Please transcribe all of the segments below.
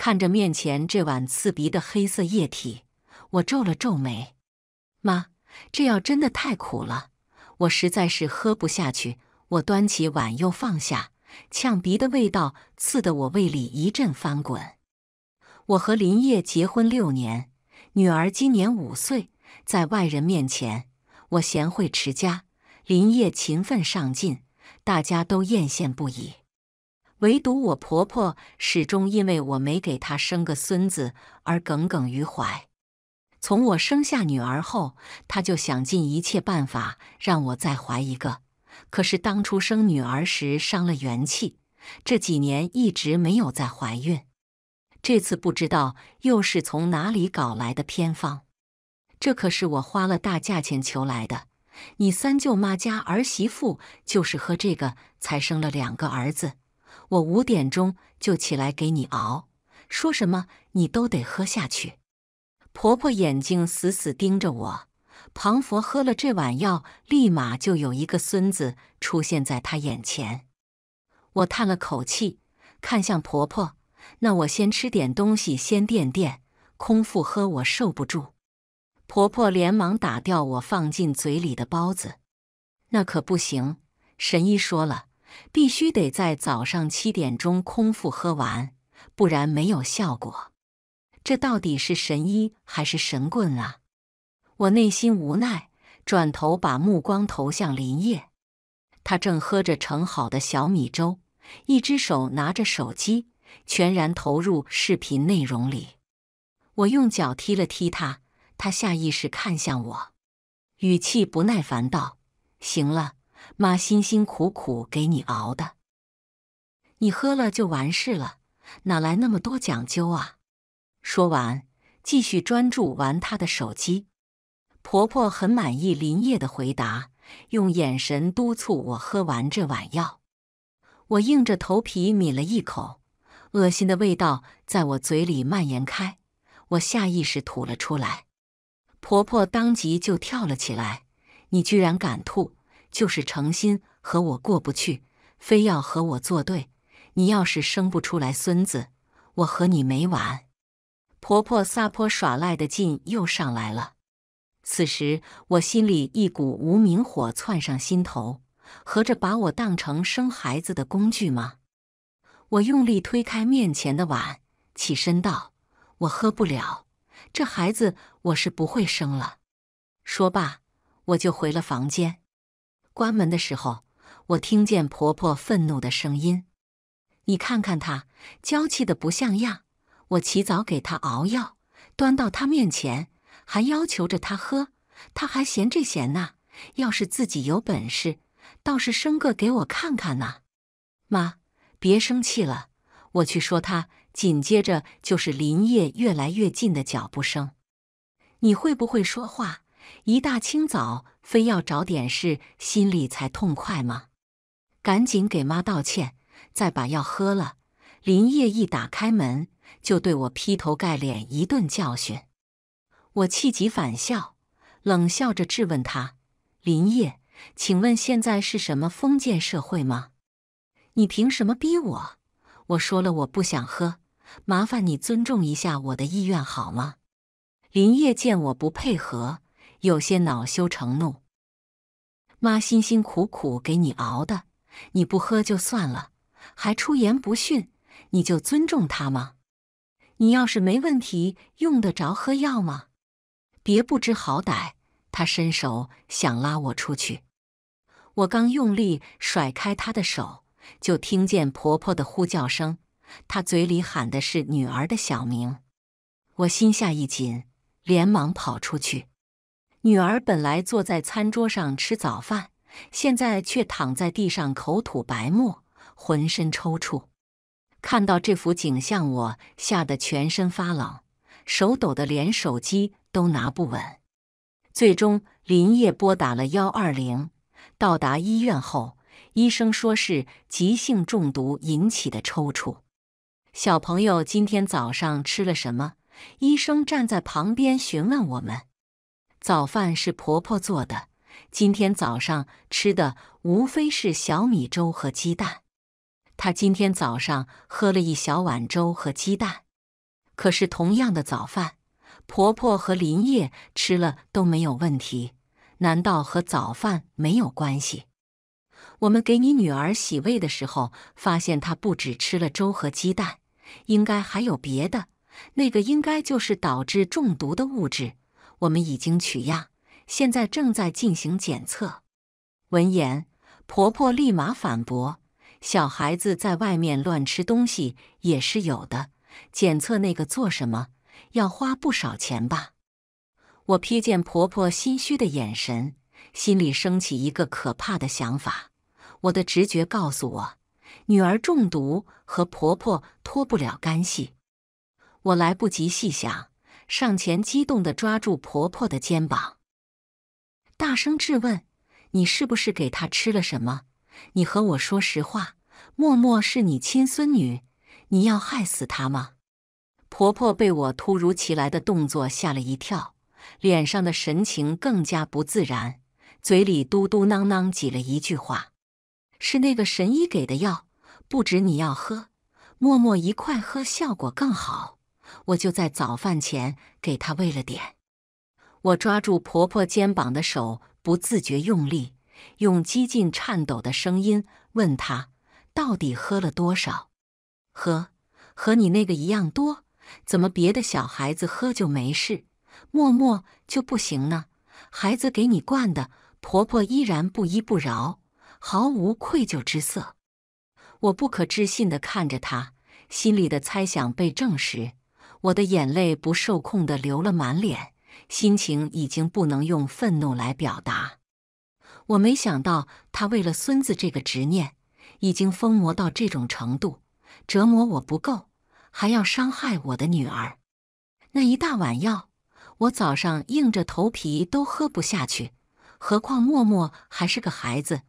看着面前这碗刺鼻的黑色液体，我皱了皱眉。妈，这药真的太苦了，我实在是喝不下去。我端起碗又放下，呛鼻的味道刺得我胃里一阵翻滚。我和林业结婚六年，女儿今年五岁，在外人面前，我贤惠持家，林业勤奋上进，大家都艳羡不已。唯独我婆婆始终因为我没给她生个孙子而耿耿于怀。从我生下女儿后，她就想尽一切办法让我再怀一个。可是当初生女儿时伤了元气，这几年一直没有再怀孕。这次不知道又是从哪里搞来的偏方，这可是我花了大价钱求来的。你三舅妈家儿媳妇就是喝这个才生了两个儿子。我五点钟就起来给你熬，说什么你都得喝下去。婆婆眼睛死死盯着我，庞佛喝了这碗药，立马就有一个孙子出现在他眼前。我叹了口气，看向婆婆：“那我先吃点东西，先垫垫，空腹喝我受不住。”婆婆连忙打掉我放进嘴里的包子，那可不行。神医说了。必须得在早上七点钟空腹喝完，不然没有效果。这到底是神医还是神棍啊？我内心无奈，转头把目光投向林业，他正喝着盛好的小米粥，一只手拿着手机，全然投入视频内容里。我用脚踢了踢他，他下意识看向我，语气不耐烦道：“行了。”妈辛辛苦苦给你熬的，你喝了就完事了，哪来那么多讲究啊？说完，继续专注玩她的手机。婆婆很满意林业的回答，用眼神督促我喝完这碗药。我硬着头皮抿了一口，恶心的味道在我嘴里蔓延开，我下意识吐了出来。婆婆当即就跳了起来：“你居然敢吐！”就是诚心和我过不去，非要和我作对。你要是生不出来孙子，我和你没完。婆婆撒泼耍赖的劲又上来了。此时我心里一股无名火窜上心头，合着把我当成生孩子的工具吗？我用力推开面前的碗，起身道：“我喝不了，这孩子我是不会生了。”说罢，我就回了房间。关门的时候，我听见婆婆愤怒的声音：“你看看她，娇气的不像样。我起早给她熬药，端到她面前，还要求着她喝，她还嫌这嫌那。要是自己有本事，倒是生个给我看看呐！”妈，别生气了，我去说她。紧接着就是林业越来越近的脚步声。你会不会说话？一大清早。非要找点事心里才痛快吗？赶紧给妈道歉，再把药喝了。林业一打开门，就对我劈头盖脸一顿教训。我气急反笑，冷笑着质问他：“林业，请问现在是什么封建社会吗？你凭什么逼我？我说了我不想喝，麻烦你尊重一下我的意愿好吗？”林业见我不配合，有些恼羞成怒。妈辛辛苦苦给你熬的，你不喝就算了，还出言不逊，你就尊重她吗？你要是没问题，用得着喝药吗？别不知好歹！她伸手想拉我出去，我刚用力甩开她的手，就听见婆婆的呼叫声，她嘴里喊的是女儿的小名，我心下一紧，连忙跑出去。女儿本来坐在餐桌上吃早饭，现在却躺在地上口吐白沫，浑身抽搐。看到这幅景象，我吓得全身发冷，手抖得连手机都拿不稳。最终，林业拨打了幺二零。到达医院后，医生说是急性中毒引起的抽搐。小朋友今天早上吃了什么？医生站在旁边询问我们。早饭是婆婆做的，今天早上吃的无非是小米粥和鸡蛋。她今天早上喝了一小碗粥和鸡蛋。可是同样的早饭，婆婆和林业吃了都没有问题。难道和早饭没有关系？我们给你女儿洗胃的时候，发现她不止吃了粥和鸡蛋，应该还有别的。那个应该就是导致中毒的物质。我们已经取样，现在正在进行检测。闻言，婆婆立马反驳：“小孩子在外面乱吃东西也是有的，检测那个做什么？要花不少钱吧？”我瞥见婆婆心虚的眼神，心里升起一个可怕的想法。我的直觉告诉我，女儿中毒和婆婆脱不了干系。我来不及细想。上前激动的抓住婆婆的肩膀，大声质问：“你是不是给她吃了什么？你和我说实话！默默是你亲孙女，你要害死她吗？”婆婆被我突如其来的动作吓了一跳，脸上的神情更加不自然，嘴里嘟嘟囔囔挤了一句话：“是那个神医给的药，不止你要喝，默默一块喝效果更好。”我就在早饭前给她喂了点。我抓住婆婆肩膀的手不自觉用力，用几近颤抖的声音问她：“到底喝了多少？喝和你那个一样多？怎么别的小孩子喝就没事，默默就不行呢？”孩子给你惯的。婆婆依然不依不饶，毫无愧疚之色。我不可置信地看着她，心里的猜想被证实。我的眼泪不受控的流了满脸，心情已经不能用愤怒来表达。我没想到他为了孙子这个执念，已经疯魔到这种程度，折磨我不够，还要伤害我的女儿。那一大碗药，我早上硬着头皮都喝不下去，何况默默还是个孩子。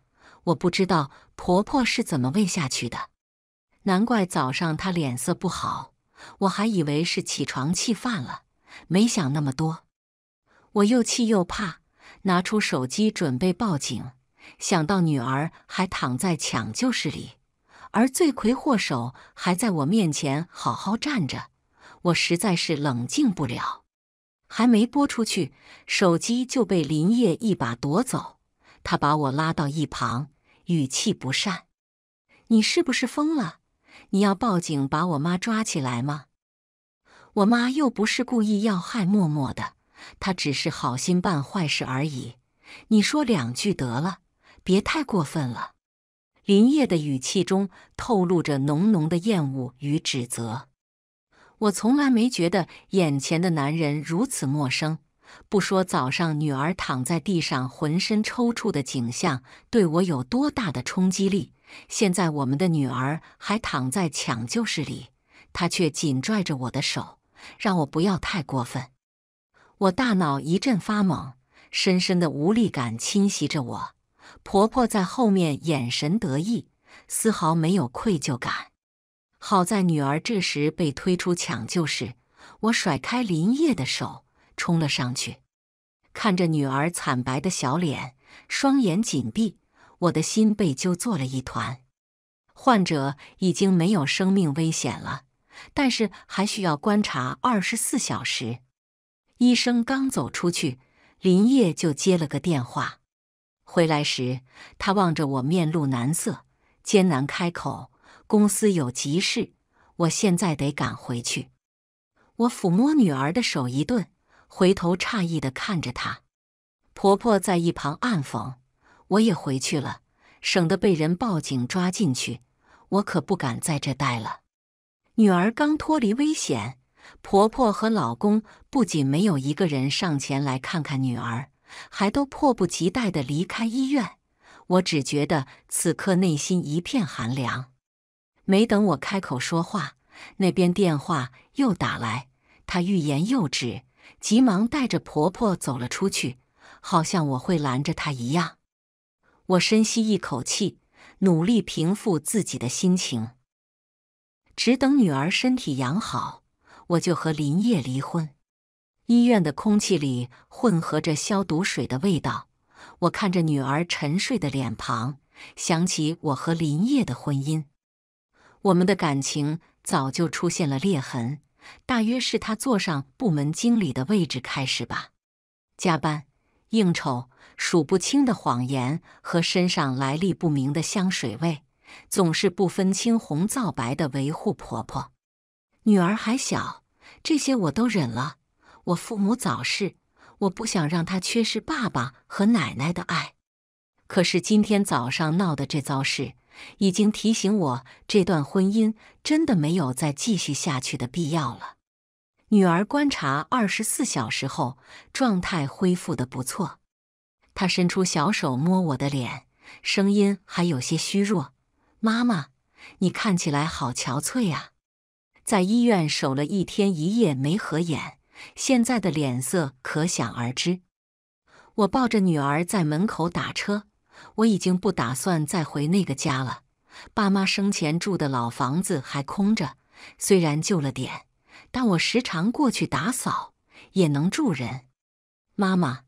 我不知道婆婆是怎么喂下去的，难怪早上她脸色不好。我还以为是起床气犯了，没想那么多。我又气又怕，拿出手机准备报警。想到女儿还躺在抢救室里，而罪魁祸首还在我面前好好站着，我实在是冷静不了。还没拨出去，手机就被林业一把夺走。他把我拉到一旁，语气不善：“你是不是疯了？”你要报警把我妈抓起来吗？我妈又不是故意要害默默的，她只是好心办坏事而已。你说两句得了，别太过分了。林烨的语气中透露着浓浓的厌恶与指责。我从来没觉得眼前的男人如此陌生，不说早上女儿躺在地上浑身抽搐的景象对我有多大的冲击力。现在我们的女儿还躺在抢救室里，她却紧拽着我的手，让我不要太过分。我大脑一阵发懵，深深的无力感侵袭着我。婆婆在后面眼神得意，丝毫没有愧疚感。好在女儿这时被推出抢救室，我甩开林业的手，冲了上去，看着女儿惨白的小脸，双眼紧闭。我的心被揪作了一团。患者已经没有生命危险了，但是还需要观察二十四小时。医生刚走出去，林业就接了个电话。回来时，他望着我，面露难色，艰难开口：“公司有急事，我现在得赶回去。”我抚摸女儿的手一顿，回头诧异地看着她。婆婆在一旁暗讽。我也回去了，省得被人报警抓进去。我可不敢在这待了。女儿刚脱离危险，婆婆和老公不仅没有一个人上前来看看女儿，还都迫不及待地离开医院。我只觉得此刻内心一片寒凉。没等我开口说话，那边电话又打来。她欲言又止，急忙带着婆婆走了出去，好像我会拦着她一样。我深吸一口气，努力平复自己的心情。只等女儿身体养好，我就和林业离婚。医院的空气里混合着消毒水的味道。我看着女儿沉睡的脸庞，想起我和林业的婚姻。我们的感情早就出现了裂痕，大约是他坐上部门经理的位置开始吧。加班，应酬。数不清的谎言和身上来历不明的香水味，总是不分青红皂白的维护婆婆。女儿还小，这些我都忍了。我父母早逝，我不想让她缺失爸爸和奶奶的爱。可是今天早上闹的这遭事，已经提醒我，这段婚姻真的没有再继续下去的必要了。女儿观察二十四小时后，状态恢复的不错。他伸出小手摸我的脸，声音还有些虚弱：“妈妈，你看起来好憔悴啊，在医院守了一天一夜没合眼，现在的脸色可想而知。”我抱着女儿在门口打车。我已经不打算再回那个家了。爸妈生前住的老房子还空着，虽然旧了点，但我时常过去打扫，也能住人。妈妈。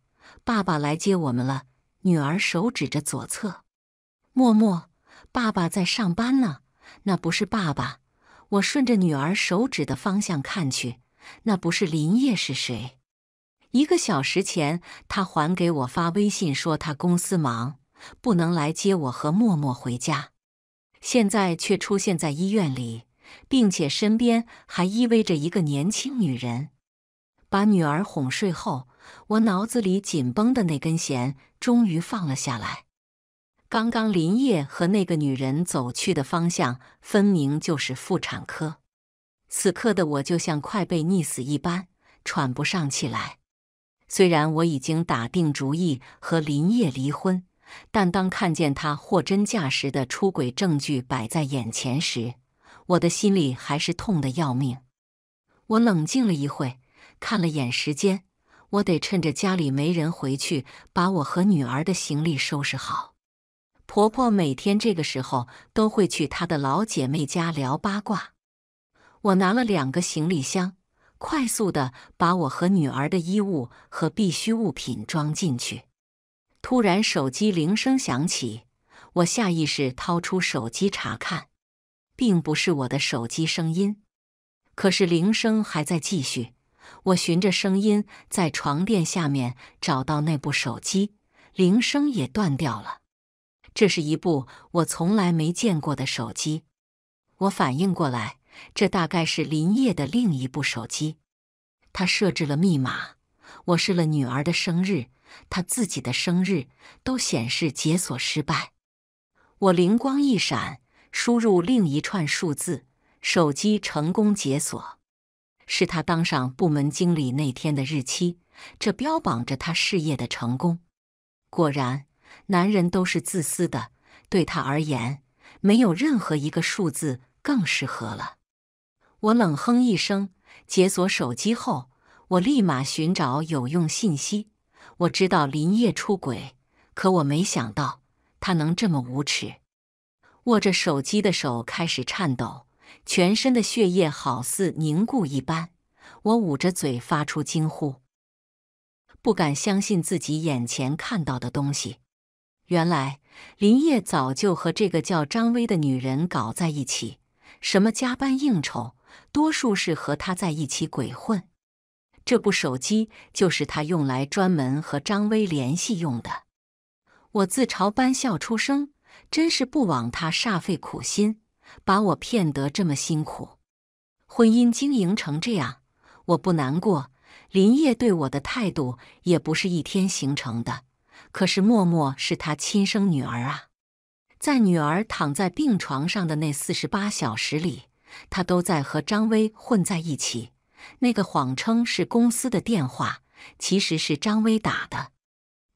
爸爸来接我们了，女儿手指着左侧。默默，爸爸在上班呢，那不是爸爸。我顺着女儿手指的方向看去，那不是林烨是谁？一个小时前他还给我发微信说他公司忙，不能来接我和默默回家，现在却出现在医院里，并且身边还依偎着一个年轻女人。把女儿哄睡后。我脑子里紧绷的那根弦终于放了下来。刚刚林业和那个女人走去的方向，分明就是妇产科。此刻的我就像快被溺死一般，喘不上气来。虽然我已经打定主意和林业离婚，但当看见他货真价实的出轨证据摆在眼前时，我的心里还是痛得要命。我冷静了一会，看了眼时间。我得趁着家里没人回去，把我和女儿的行李收拾好。婆婆每天这个时候都会去她的老姐妹家聊八卦。我拿了两个行李箱，快速地把我和女儿的衣物和必需物品装进去。突然，手机铃声响起，我下意识掏出手机查看，并不是我的手机声音，可是铃声还在继续。我循着声音，在床垫下面找到那部手机，铃声也断掉了。这是一部我从来没见过的手机。我反应过来，这大概是林业的另一部手机。他设置了密码，我试了女儿的生日，他自己的生日，都显示解锁失败。我灵光一闪，输入另一串数字，手机成功解锁。是他当上部门经理那天的日期，这标榜着他事业的成功。果然，男人都是自私的。对他而言，没有任何一个数字更适合了。我冷哼一声，解锁手机后，我立马寻找有用信息。我知道林烨出轨，可我没想到他能这么无耻。握着手机的手开始颤抖。全身的血液好似凝固一般，我捂着嘴发出惊呼，不敢相信自己眼前看到的东西。原来林叶早就和这个叫张薇的女人搞在一起，什么加班应酬，多数是和她在一起鬼混。这部手机就是他用来专门和张薇联系用的。我自嘲般笑出声，真是不枉他煞费苦心。把我骗得这么辛苦，婚姻经营成这样，我不难过。林业对我的态度也不是一天形成的。可是，默默是他亲生女儿啊，在女儿躺在病床上的那四十八小时里，他都在和张威混在一起。那个谎称是公司的电话，其实是张威打的。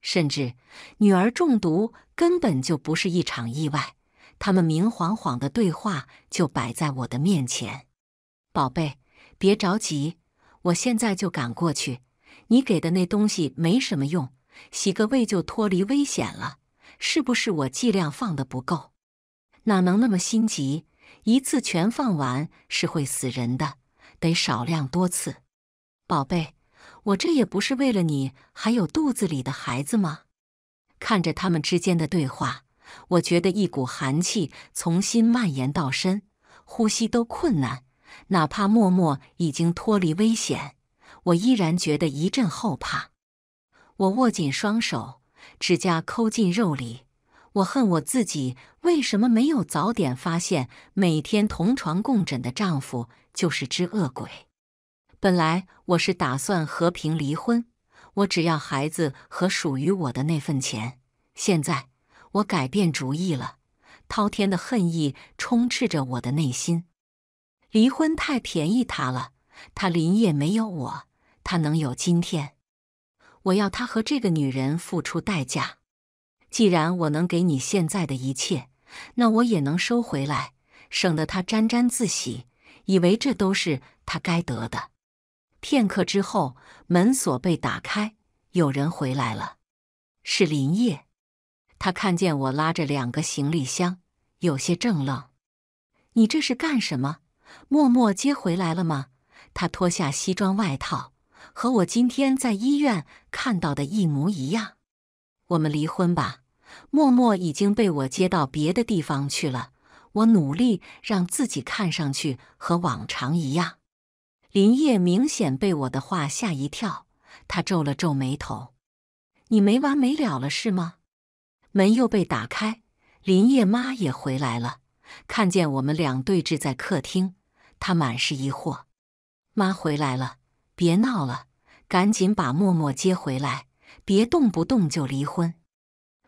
甚至，女儿中毒根本就不是一场意外。他们明晃晃的对话就摆在我的面前，宝贝，别着急，我现在就赶过去。你给的那东西没什么用，洗个胃就脱离危险了，是不是？我剂量放的不够，哪能那么心急？一次全放完是会死人的，得少量多次。宝贝，我这也不是为了你，还有肚子里的孩子吗？看着他们之间的对话。我觉得一股寒气从心蔓延到身，呼吸都困难。哪怕默默已经脱离危险，我依然觉得一阵后怕。我握紧双手，指甲抠进肉里。我恨我自己，为什么没有早点发现，每天同床共枕的丈夫就是只恶鬼。本来我是打算和平离婚，我只要孩子和属于我的那份钱。现在。我改变主意了，滔天的恨意充斥着我的内心。离婚太便宜他了，他林业没有我，他能有今天？我要他和这个女人付出代价。既然我能给你现在的一切，那我也能收回来，省得他沾沾自喜，以为这都是他该得的。片刻之后，门锁被打开，有人回来了，是林业。他看见我拉着两个行李箱，有些怔愣。“你这是干什么？默默接回来了吗？”他脱下西装外套，和我今天在医院看到的一模一样。“我们离婚吧。”默默已经被我接到别的地方去了。我努力让自己看上去和往常一样。林业明显被我的话吓一跳，他皱了皱眉头。“你没完没了了是吗？”门又被打开，林业妈也回来了。看见我们两对峙在客厅，她满是疑惑。妈回来了，别闹了，赶紧把默默接回来，别动不动就离婚。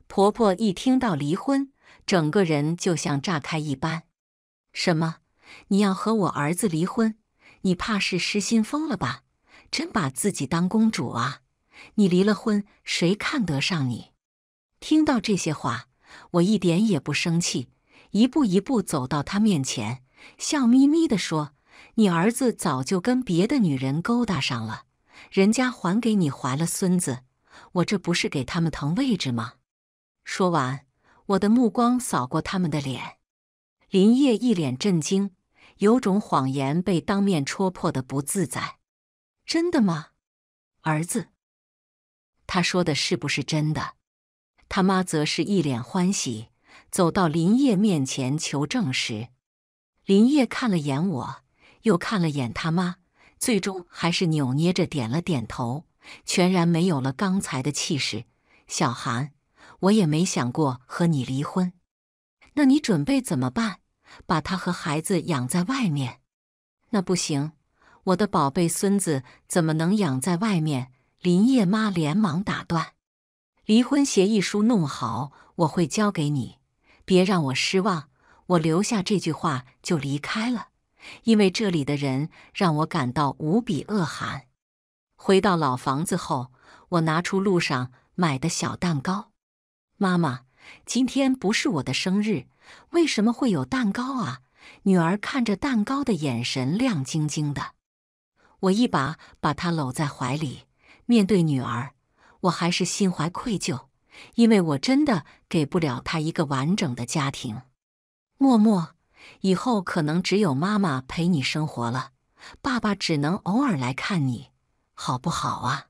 婆婆一听到离婚，整个人就像炸开一般。什么？你要和我儿子离婚？你怕是失心疯了吧？真把自己当公主啊？你离了婚，谁看得上你？听到这些话，我一点也不生气，一步一步走到他面前，笑眯眯地说：“你儿子早就跟别的女人勾搭上了，人家还给你怀了孙子，我这不是给他们腾位置吗？”说完，我的目光扫过他们的脸，林烨一脸震惊，有种谎言被当面戳破的不自在。“真的吗，儿子？”他说的是不是真的？他妈则是一脸欢喜，走到林业面前求证时，林业看了眼我，又看了眼他妈，最终还是扭捏着点了点头，全然没有了刚才的气势。小韩，我也没想过和你离婚，那你准备怎么办？把他和孩子养在外面？那不行，我的宝贝孙子怎么能养在外面？林业妈连忙打断。离婚协议书弄好，我会交给你，别让我失望。我留下这句话就离开了，因为这里的人让我感到无比恶寒。回到老房子后，我拿出路上买的小蛋糕。妈妈，今天不是我的生日，为什么会有蛋糕啊？女儿看着蛋糕的眼神亮晶晶的，我一把把她搂在怀里，面对女儿。我还是心怀愧疚，因为我真的给不了他一个完整的家庭。默默，以后可能只有妈妈陪你生活了，爸爸只能偶尔来看你，好不好啊？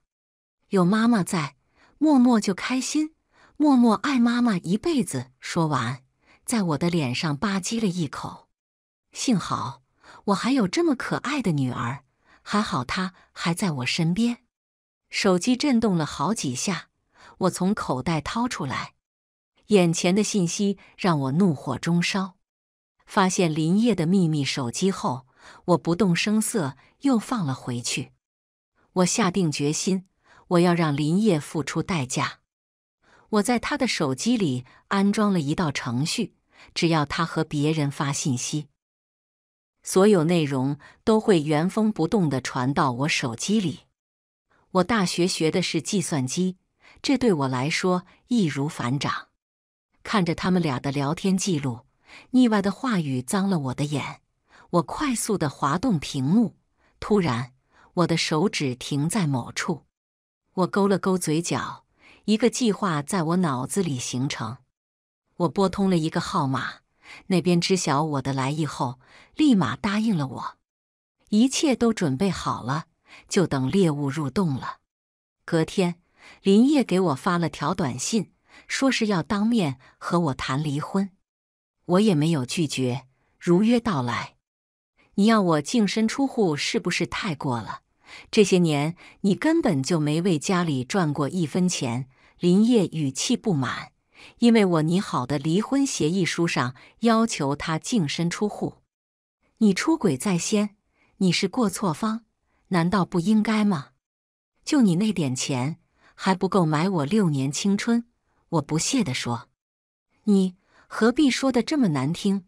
有妈妈在，默默就开心。默默爱妈妈一辈子。说完，在我的脸上吧唧了一口。幸好我还有这么可爱的女儿，还好她还在我身边。手机震动了好几下，我从口袋掏出来，眼前的信息让我怒火中烧。发现林业的秘密手机后，我不动声色又放了回去。我下定决心，我要让林业付出代价。我在他的手机里安装了一道程序，只要他和别人发信息，所有内容都会原封不动的传到我手机里。我大学学的是计算机，这对我来说易如反掌。看着他们俩的聊天记录，腻歪的话语脏了我的眼。我快速的滑动屏幕，突然，我的手指停在某处。我勾了勾嘴角，一个计划在我脑子里形成。我拨通了一个号码，那边知晓我的来意后，立马答应了我。一切都准备好了。就等猎物入洞了。隔天，林业给我发了条短信，说是要当面和我谈离婚。我也没有拒绝，如约到来。你要我净身出户，是不是太过了？这些年你根本就没为家里赚过一分钱。林业语气不满，因为我拟好的离婚协议书上要求他净身出户。你出轨在先，你是过错方。难道不应该吗？就你那点钱，还不够买我六年青春！我不屑地说：“你何必说的这么难听？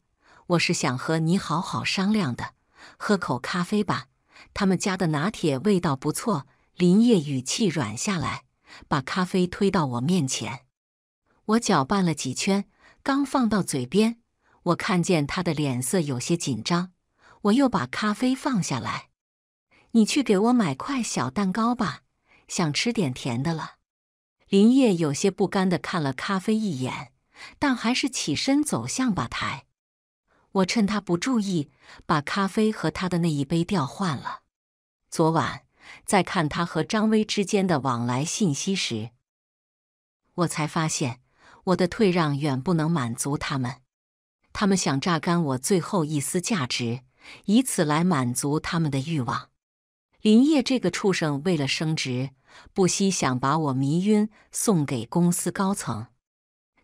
我是想和你好好商量的。”喝口咖啡吧，他们家的拿铁味道不错。林业语气软下来，把咖啡推到我面前。我搅拌了几圈，刚放到嘴边，我看见他的脸色有些紧张，我又把咖啡放下来。你去给我买块小蛋糕吧，想吃点甜的了。林业有些不甘的看了咖啡一眼，但还是起身走向吧台。我趁他不注意，把咖啡和他的那一杯调换了。昨晚在看他和张威之间的往来信息时，我才发现我的退让远不能满足他们。他们想榨干我最后一丝价值，以此来满足他们的欲望。林业这个畜生为了升职，不惜想把我迷晕，送给公司高层。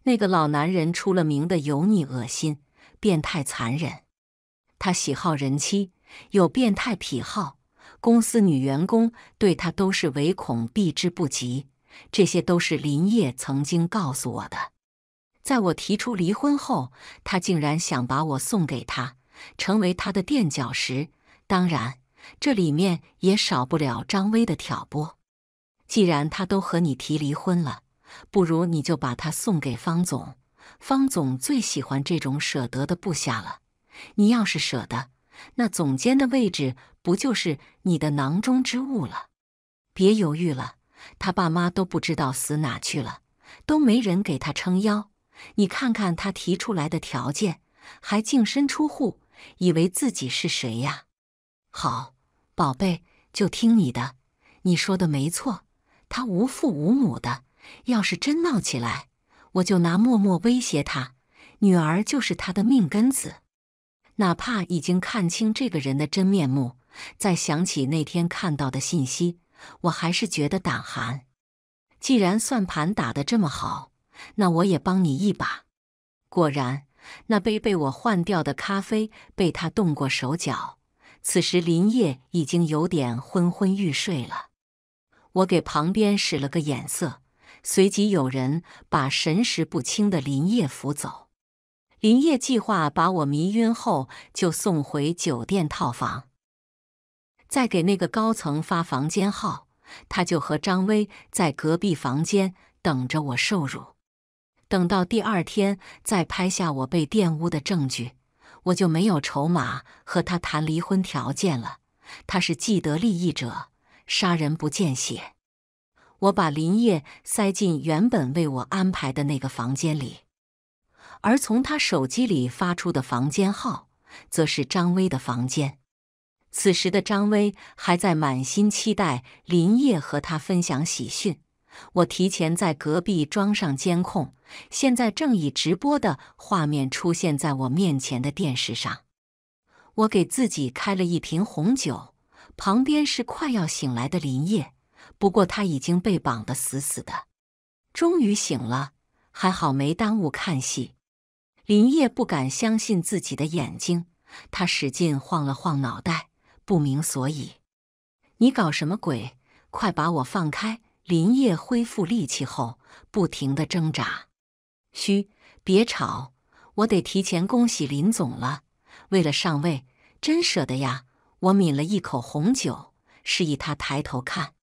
那个老男人出了名的油腻、恶心、变态、残忍。他喜好人妻，有变态癖好。公司女员工对他都是唯恐避之不及。这些都是林业曾经告诉我的。在我提出离婚后，他竟然想把我送给他，成为他的垫脚石。当然。这里面也少不了张威的挑拨。既然他都和你提离婚了，不如你就把他送给方总。方总最喜欢这种舍得的部下了。你要是舍得，那总监的位置不就是你的囊中之物了？别犹豫了，他爸妈都不知道死哪去了，都没人给他撑腰。你看看他提出来的条件，还净身出户，以为自己是谁呀？好。宝贝，就听你的，你说的没错。他无父无母的，要是真闹起来，我就拿默默威胁他。女儿就是他的命根子。哪怕已经看清这个人的真面目，再想起那天看到的信息，我还是觉得胆寒。既然算盘打得这么好，那我也帮你一把。果然，那杯被我换掉的咖啡被他动过手脚。此时，林业已经有点昏昏欲睡了。我给旁边使了个眼色，随即有人把神识不清的林业扶走。林业计划把我迷晕后，就送回酒店套房，再给那个高层发房间号。他就和张威在隔壁房间等着我受辱，等到第二天再拍下我被玷污的证据。我就没有筹码和他谈离婚条件了。他是既得利益者，杀人不见血。我把林业塞进原本为我安排的那个房间里，而从他手机里发出的房间号，则是张威的房间。此时的张威还在满心期待林业和他分享喜讯。我提前在隔壁装上监控。现在正以直播的画面出现在我面前的电视上。我给自己开了一瓶红酒，旁边是快要醒来的林业，不过他已经被绑得死死的。终于醒了，还好没耽误看戏。林业不敢相信自己的眼睛，他使劲晃了晃脑袋，不明所以：“你搞什么鬼？快把我放开！”林业恢复力气后，不停地挣扎。嘘，别吵！我得提前恭喜林总了。为了上位，真舍得呀！我抿了一口红酒，示意他抬头看。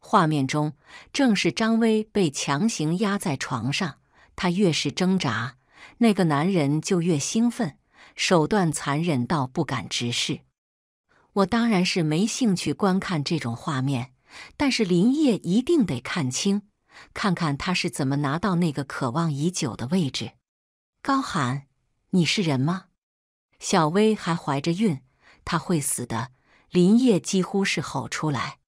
画面中正是张威被强行压在床上，他越是挣扎，那个男人就越兴奋，手段残忍到不敢直视。我当然是没兴趣观看这种画面，但是林业一定得看清。看看他是怎么拿到那个渴望已久的位置。高寒，你是人吗？小薇还怀着孕，他会死的。林烨几乎是吼出来，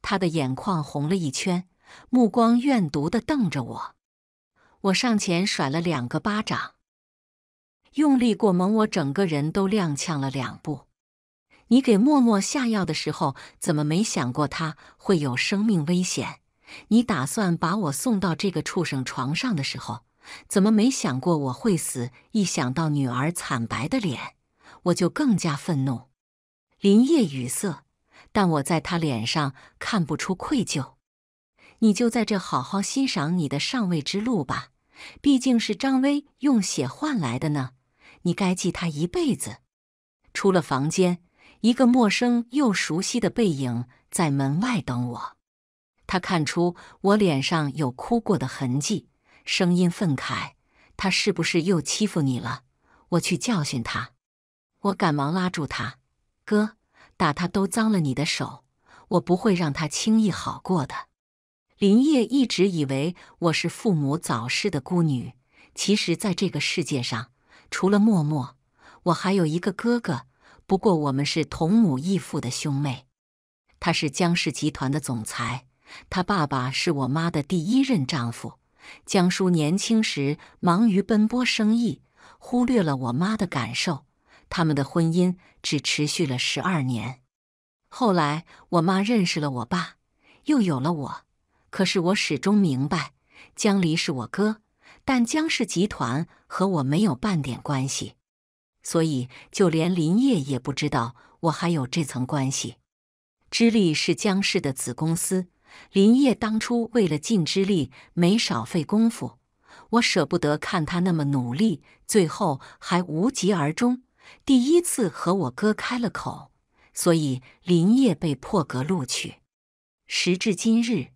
他的眼眶红了一圈，目光怨毒地瞪着我。我上前甩了两个巴掌，用力过猛，我整个人都踉跄了两步。你给默默下药的时候，怎么没想过他会有生命危险？你打算把我送到这个畜生床上的时候，怎么没想过我会死？一想到女儿惨白的脸，我就更加愤怒。林烨语塞，但我在他脸上看不出愧疚。你就在这好好欣赏你的上位之路吧，毕竟是张威用血换来的呢，你该记他一辈子。出了房间，一个陌生又熟悉的背影在门外等我。他看出我脸上有哭过的痕迹，声音愤慨：“他是不是又欺负你了？我去教训他！”我赶忙拉住他：“哥，打他都脏了你的手，我不会让他轻易好过的。”林烨一直以为我是父母早逝的孤女，其实，在这个世界上，除了默默，我还有一个哥哥。不过，我们是同母异父的兄妹，他是江氏集团的总裁。他爸爸是我妈的第一任丈夫，江叔年轻时忙于奔波生意，忽略了我妈的感受。他们的婚姻只持续了十二年。后来我妈认识了我爸，又有了我。可是我始终明白，江离是我哥，但江氏集团和我没有半点关系，所以就连林业也不知道我还有这层关系。知力是江氏的子公司。林业当初为了尽之力，没少费功夫。我舍不得看他那么努力，最后还无疾而终。第一次和我哥开了口，所以林业被破格录取。时至今日，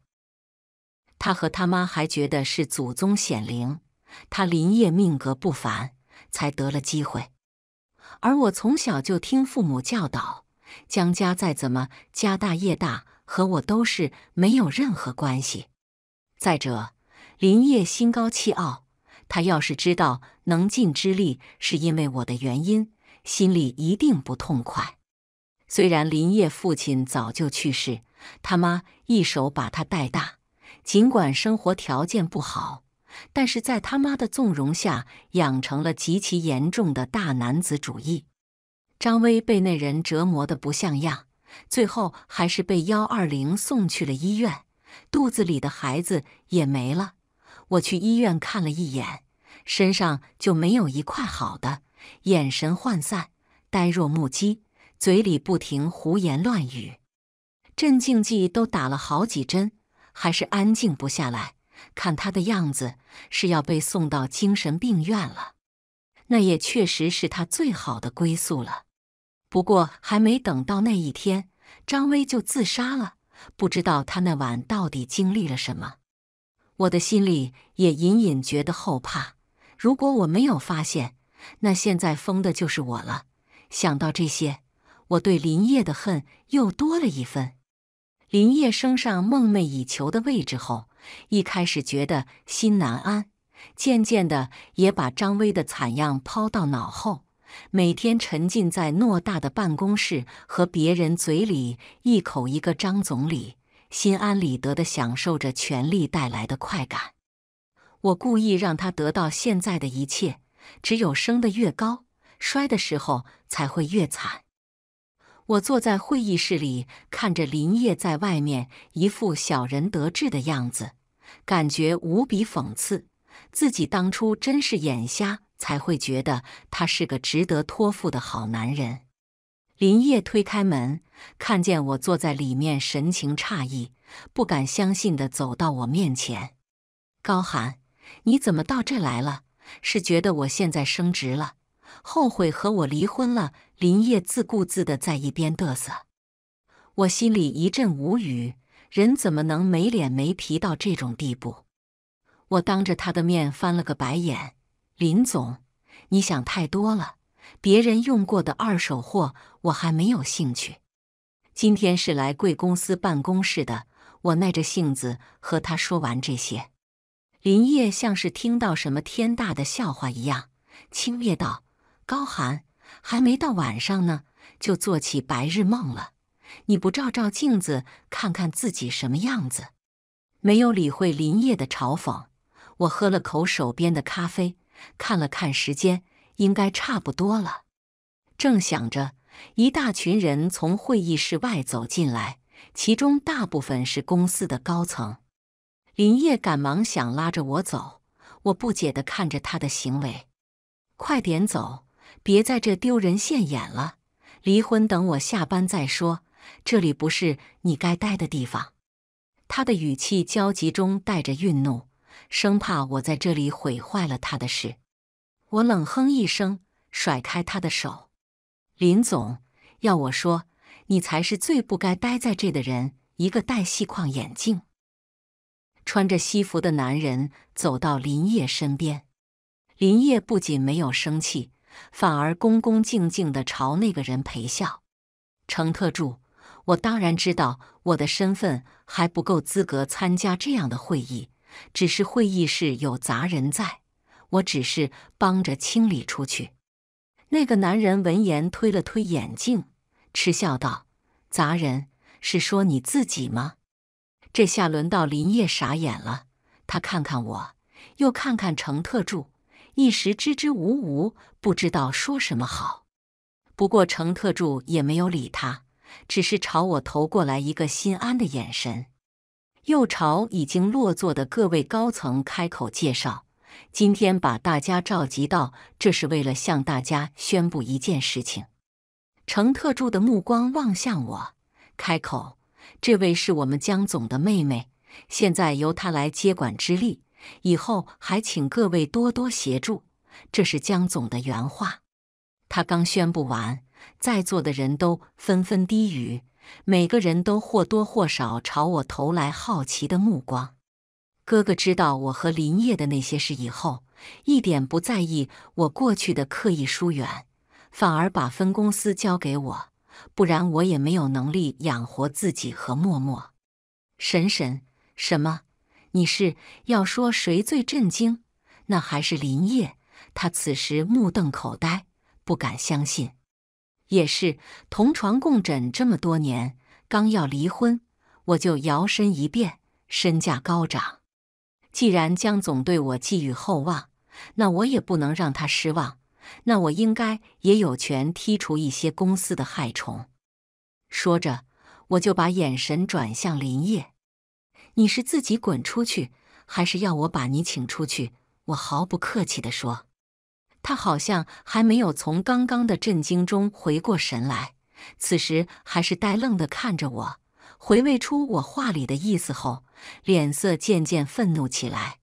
他和他妈还觉得是祖宗显灵，他林业命格不凡，才得了机会。而我从小就听父母教导，江家再怎么家大业大。和我都是没有任何关系。再者，林业心高气傲，他要是知道能尽之力是因为我的原因，心里一定不痛快。虽然林业父亲早就去世，他妈一手把他带大，尽管生活条件不好，但是在他妈的纵容下，养成了极其严重的大男子主义。张威被那人折磨得不像样。最后还是被幺二零送去了医院，肚子里的孩子也没了。我去医院看了一眼，身上就没有一块好的，眼神涣散，呆若木鸡，嘴里不停胡言乱语。镇静剂都打了好几针，还是安静不下来。看他的样子，是要被送到精神病院了。那也确实是他最好的归宿了。不过，还没等到那一天，张威就自杀了。不知道他那晚到底经历了什么，我的心里也隐隐觉得后怕。如果我没有发现，那现在疯的就是我了。想到这些，我对林业的恨又多了一分。林业升上梦寐以求的位置后，一开始觉得心难安，渐渐的也把张威的惨样抛到脑后。每天沉浸在偌大的办公室和别人嘴里一口一个张总理，心安理得地享受着权力带来的快感。我故意让他得到现在的一切，只有升得越高，摔的时候才会越惨。我坐在会议室里，看着林业在外面一副小人得志的样子，感觉无比讽刺。自己当初真是眼瞎。才会觉得他是个值得托付的好男人。林业推开门，看见我坐在里面，神情诧异，不敢相信的走到我面前：“高寒，你怎么到这来了？是觉得我现在升职了，后悔和我离婚了？”林业自顾自的在一边嘚瑟，我心里一阵无语，人怎么能没脸没皮到这种地步？我当着他的面翻了个白眼。林总，你想太多了。别人用过的二手货，我还没有兴趣。今天是来贵公司办公室的，我耐着性子和他说完这些。林业像是听到什么天大的笑话一样，轻蔑道：“高寒，还没到晚上呢，就做起白日梦了。你不照照镜子，看看自己什么样子？”没有理会林业的嘲讽，我喝了口手边的咖啡。看了看时间，应该差不多了。正想着，一大群人从会议室外走进来，其中大部分是公司的高层。林业赶忙想拉着我走，我不解的看着他的行为：“快点走，别在这丢人现眼了！离婚等我下班再说，这里不是你该待的地方。”他的语气焦急中带着愠怒。生怕我在这里毁坏了他的事，我冷哼一声，甩开他的手。林总，要我说，你才是最不该待在这的人。一个戴细框眼镜、穿着西服的男人走到林叶身边。林叶不仅没有生气，反而恭恭敬敬的朝那个人陪笑。程特助，我当然知道我的身份还不够资格参加这样的会议。只是会议室有杂人，在，我只是帮着清理出去。那个男人闻言推了推眼镜，嗤笑道：“杂人是说你自己吗？”这下轮到林烨傻眼了，他看看我又看看程特助，一时支支吾吾，不知道说什么好。不过程特助也没有理他，只是朝我投过来一个心安的眼神。又朝已经落座的各位高层开口介绍：“今天把大家召集到，这是为了向大家宣布一件事情。”程特助的目光望向我，开口：“这位是我们江总的妹妹，现在由她来接管之力，以后还请各位多多协助。”这是江总的原话。他刚宣布完，在座的人都纷纷低语。每个人都或多或少朝我投来好奇的目光。哥哥知道我和林业的那些事以后，一点不在意我过去的刻意疏远，反而把分公司交给我，不然我也没有能力养活自己和默默。神神什么？你是要说谁最震惊？那还是林业，他此时目瞪口呆，不敢相信。也是同床共枕这么多年，刚要离婚，我就摇身一变，身价高涨。既然江总对我寄予厚望，那我也不能让他失望。那我应该也有权剔除一些公司的害虫。说着，我就把眼神转向林业：“你是自己滚出去，还是要我把你请出去？”我毫不客气的说。他好像还没有从刚刚的震惊中回过神来，此时还是呆愣地看着我。回味出我话里的意思后，脸色渐渐愤怒起来。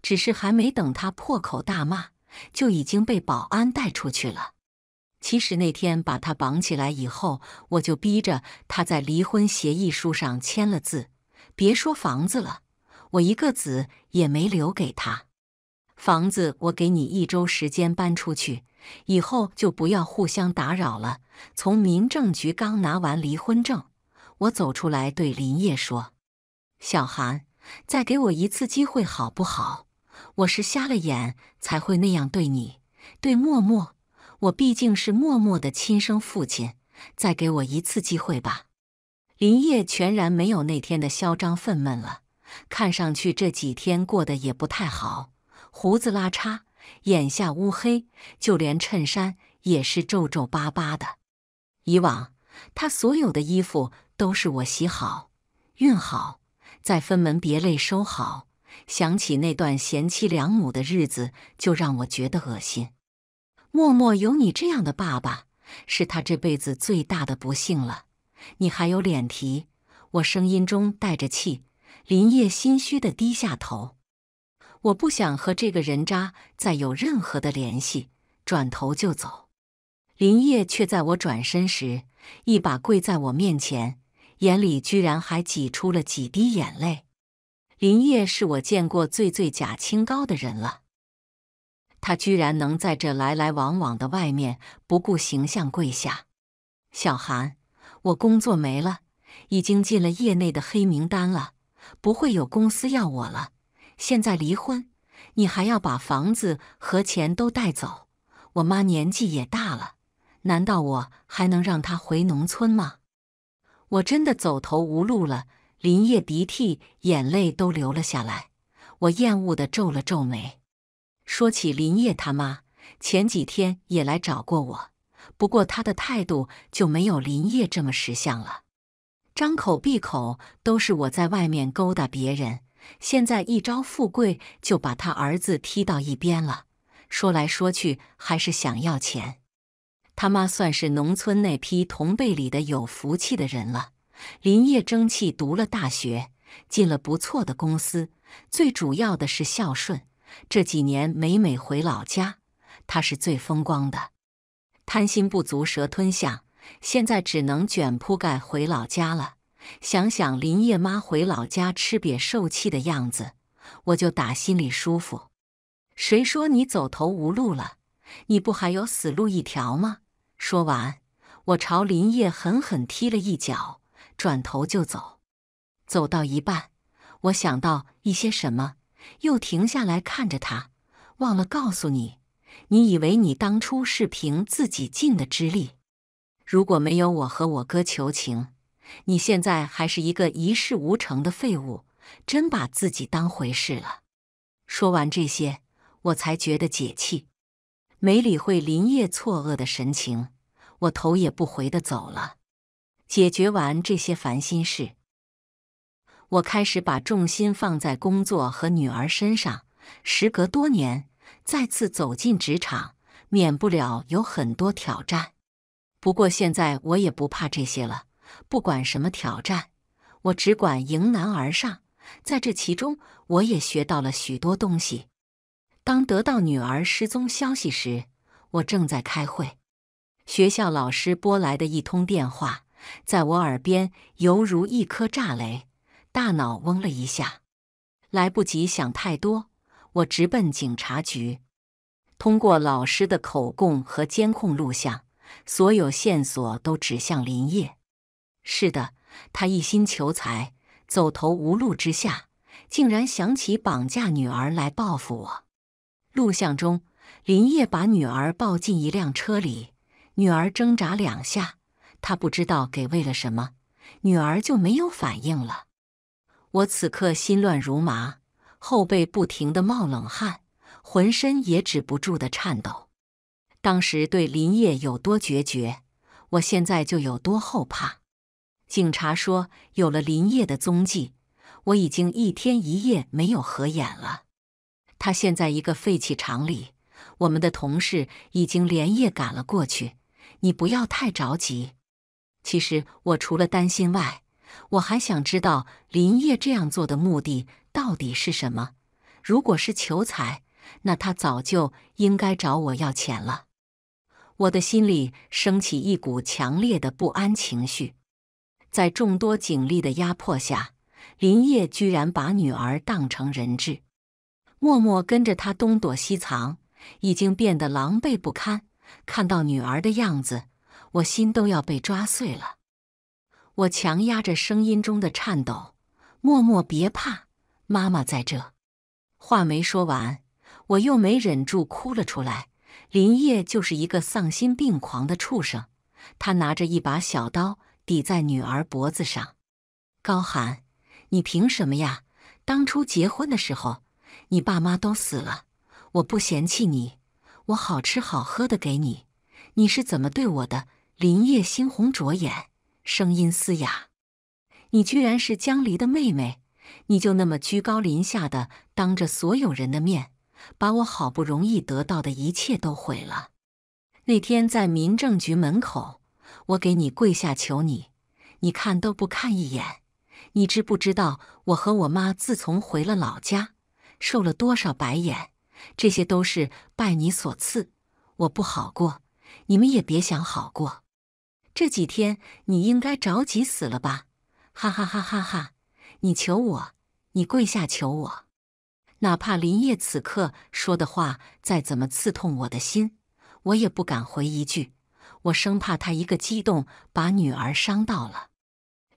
只是还没等他破口大骂，就已经被保安带出去了。其实那天把他绑起来以后，我就逼着他在离婚协议书上签了字。别说房子了，我一个子也没留给他。房子，我给你一周时间搬出去，以后就不要互相打扰了。从民政局刚拿完离婚证，我走出来对林业说：“小韩，再给我一次机会好不好？我是瞎了眼才会那样对你，对默默。我毕竟是默默的亲生父亲，再给我一次机会吧。”林业全然没有那天的嚣张愤懑了，看上去这几天过得也不太好。胡子拉碴，眼下乌黑，就连衬衫也是皱皱巴巴的。以往他所有的衣服都是我洗好、熨好，再分门别类收好。想起那段贤妻良母的日子，就让我觉得恶心。默默有你这样的爸爸，是他这辈子最大的不幸了。你还有脸提？我声音中带着气。林业心虚的低下头。我不想和这个人渣再有任何的联系，转头就走。林业却在我转身时，一把跪在我面前，眼里居然还挤出了几滴眼泪。林业是我见过最最假清高的人了，他居然能在这来来往往的外面不顾形象跪下。小韩，我工作没了，已经进了业内的黑名单了，不会有公司要我了。现在离婚，你还要把房子和钱都带走？我妈年纪也大了，难道我还能让她回农村吗？我真的走投无路了。林业鼻涕眼泪都流了下来，我厌恶的皱了皱眉。说起林业他妈，前几天也来找过我，不过他的态度就没有林业这么识相了，张口闭口都是我在外面勾搭别人。现在一朝富贵，就把他儿子踢到一边了。说来说去，还是想要钱。他妈算是农村那批同辈里的有福气的人了。林业争气，读了大学，进了不错的公司。最主要的是孝顺。这几年每每回老家，他是最风光的。贪心不足蛇吞象，现在只能卷铺盖回老家了。想想林业妈回老家吃瘪受气的样子，我就打心里舒服。谁说你走投无路了？你不还有死路一条吗？说完，我朝林业狠狠踢了一脚，转头就走。走到一半，我想到一些什么，又停下来看着他。忘了告诉你，你以为你当初是凭自己尽的之力，如果没有我和我哥求情。你现在还是一个一事无成的废物，真把自己当回事了。说完这些，我才觉得解气，没理会林业错愕的神情，我头也不回的走了。解决完这些烦心事，我开始把重心放在工作和女儿身上。时隔多年，再次走进职场，免不了有很多挑战，不过现在我也不怕这些了。不管什么挑战，我只管迎难而上。在这其中，我也学到了许多东西。当得到女儿失踪消息时，我正在开会。学校老师拨来的一通电话，在我耳边犹如一颗炸雷，大脑嗡了一下。来不及想太多，我直奔警察局。通过老师的口供和监控录像，所有线索都指向林业。是的，他一心求财，走投无路之下，竟然想起绑架女儿来报复我。录像中，林业把女儿抱进一辆车里，女儿挣扎两下，他不知道给为了什么，女儿就没有反应了。我此刻心乱如麻，后背不停的冒冷汗，浑身也止不住的颤抖。当时对林业有多决绝，我现在就有多后怕。警察说：“有了林业的踪迹，我已经一天一夜没有合眼了。他现在一个废弃厂里，我们的同事已经连夜赶了过去。你不要太着急。其实我除了担心外，我还想知道林业这样做的目的到底是什么。如果是求财，那他早就应该找我要钱了。我的心里升起一股强烈的不安情绪。”在众多警力的压迫下，林业居然把女儿当成人质，默默跟着他东躲西藏，已经变得狼狈不堪。看到女儿的样子，我心都要被抓碎了。我强压着声音中的颤抖，默默别怕，妈妈在这。话没说完，我又没忍住哭了出来。林业就是一个丧心病狂的畜生，他拿着一把小刀。抵在女儿脖子上，高喊：“你凭什么呀？当初结婚的时候，你爸妈都死了，我不嫌弃你，我好吃好喝的给你，你是怎么对我的？”林业猩红着眼，声音嘶哑：“你居然是江离的妹妹，你就那么居高临下的当着所有人的面，把我好不容易得到的一切都毁了。那天在民政局门口。”我给你跪下求你，你看都不看一眼，你知不知道我和我妈自从回了老家，受了多少白眼？这些都是拜你所赐，我不好过，你们也别想好过。这几天你应该着急死了吧？哈哈哈哈哈！你求我，你跪下求我，哪怕林烨此刻说的话再怎么刺痛我的心，我也不敢回一句。我生怕他一个激动把女儿伤到了。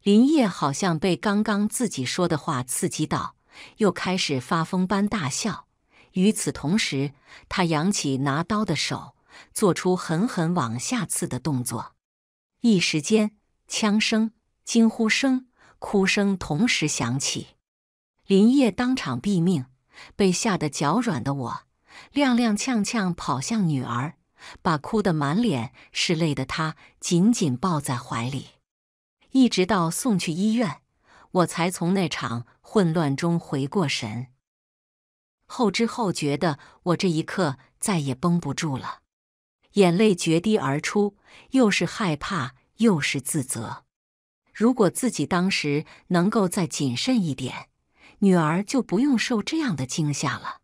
林业好像被刚刚自己说的话刺激到，又开始发疯般大笑。与此同时，他扬起拿刀的手，做出狠狠往下刺的动作。一时间，枪声、惊呼声、哭声同时响起。林业当场毙命。被吓得脚软的我，踉踉跄跄跑向女儿。把哭得满脸是泪的她紧紧抱在怀里，一直到送去医院，我才从那场混乱中回过神。后知后觉的我，这一刻再也绷不住了，眼泪决堤而出，又是害怕又是自责。如果自己当时能够再谨慎一点，女儿就不用受这样的惊吓了。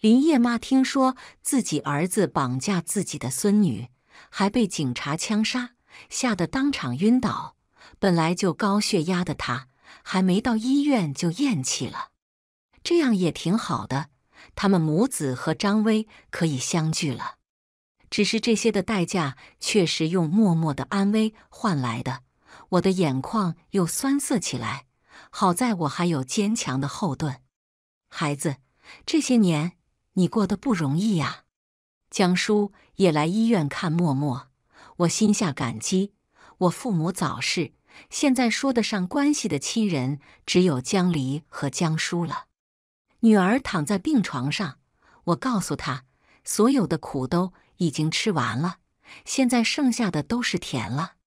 林叶妈听说自己儿子绑架自己的孙女，还被警察枪杀，吓得当场晕倒。本来就高血压的她，还没到医院就咽气了。这样也挺好的，他们母子和张威可以相聚了。只是这些的代价，确实用默默的安危换来的。我的眼眶又酸涩起来。好在我还有坚强的后盾，孩子，这些年。你过得不容易呀，江叔也来医院看默默，我心下感激。我父母早逝，现在说得上关系的亲人只有江离和江叔了。女儿躺在病床上，我告诉她，所有的苦都已经吃完了，现在剩下的都是甜了。